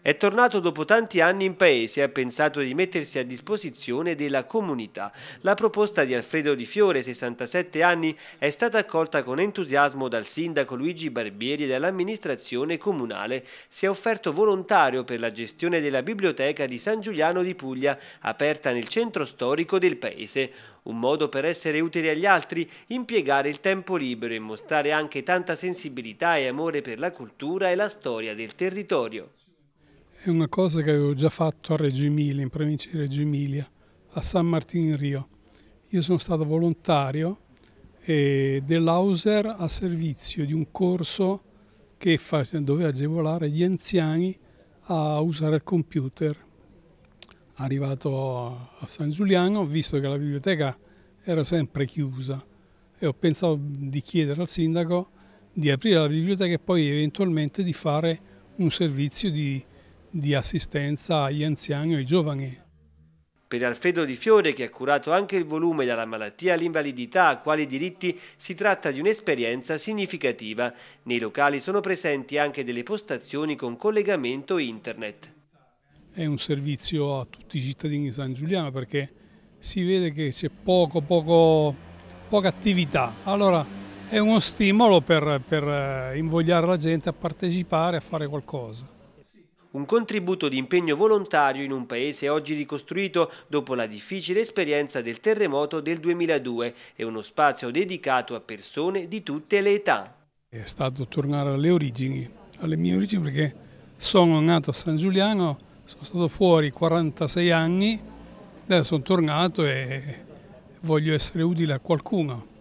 È tornato dopo tanti anni in paese e ha pensato di mettersi a disposizione della comunità. La proposta di Alfredo Di Fiore, 67 anni, è stata accolta con entusiasmo dal sindaco Luigi Barbieri e dall'amministrazione comunale. Si è offerto volontario per la gestione della biblioteca di San Giuliano di Puglia, aperta nel centro storico del paese. Un modo per essere utili agli altri, impiegare il tempo libero e mostrare anche tanta sensibilità e amore per la cultura e la storia del territorio. È una cosa che avevo già fatto a Reggio Emilia, in provincia di Reggio Emilia, a San Martino in Rio. Io sono stato volontario dell'Auser a servizio di un corso che doveva agevolare gli anziani a usare il computer. Arrivato a San Giuliano ho visto che la biblioteca era sempre chiusa e ho pensato di chiedere al sindaco di aprire la biblioteca e poi eventualmente di fare un servizio di di assistenza agli anziani e ai giovani. Per Alfredo Di Fiore, che ha curato anche il volume Dalla malattia all'invalidità a quali diritti, si tratta di un'esperienza significativa. Nei locali sono presenti anche delle postazioni con collegamento internet. È un servizio a tutti i cittadini di San Giuliano perché si vede che c'è poco, poco, poca attività. Allora è uno stimolo per, per eh, invogliare la gente a partecipare, a fare qualcosa un contributo di impegno volontario in un paese oggi ricostruito dopo la difficile esperienza del terremoto del 2002 e uno spazio dedicato a persone di tutte le età. È stato tornare alle origini, alle mie origini perché sono nato a San Giuliano, sono stato fuori 46 anni, adesso sono tornato e voglio essere utile a qualcuno.